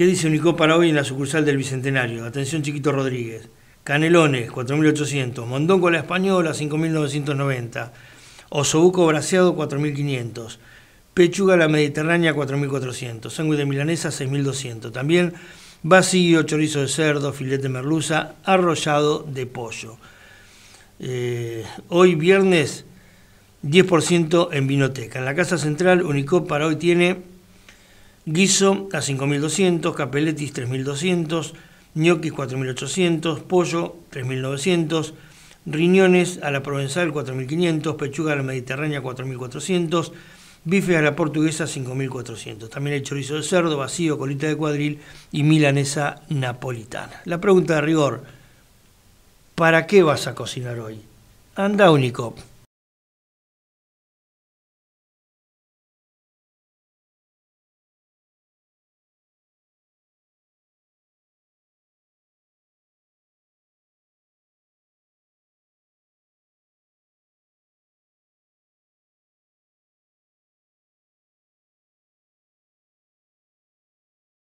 ¿Qué dice Unicop para hoy en la sucursal del Bicentenario? Atención Chiquito Rodríguez. Canelones, 4.800. Mondongo la Española, 5.990. Osobuco Braseado, 4.500. Pechuga la Mediterránea, 4.400. Sangüe de Milanesa, 6.200. También vacío, chorizo de cerdo, filete de merluza, arrollado de pollo. Eh, hoy viernes, 10% en Vinoteca. En la Casa Central, Unicop para hoy tiene Guiso a 5.200, Capelletis 3.200, ñoquis 4.800, Pollo 3.900, Riñones a la Provenzal 4.500, Pechuga a la Mediterránea 4.400, bife a la Portuguesa 5.400. También hay chorizo de cerdo, vacío, colita de cuadril y milanesa napolitana. La pregunta de rigor, ¿para qué vas a cocinar hoy? Anda Unicop.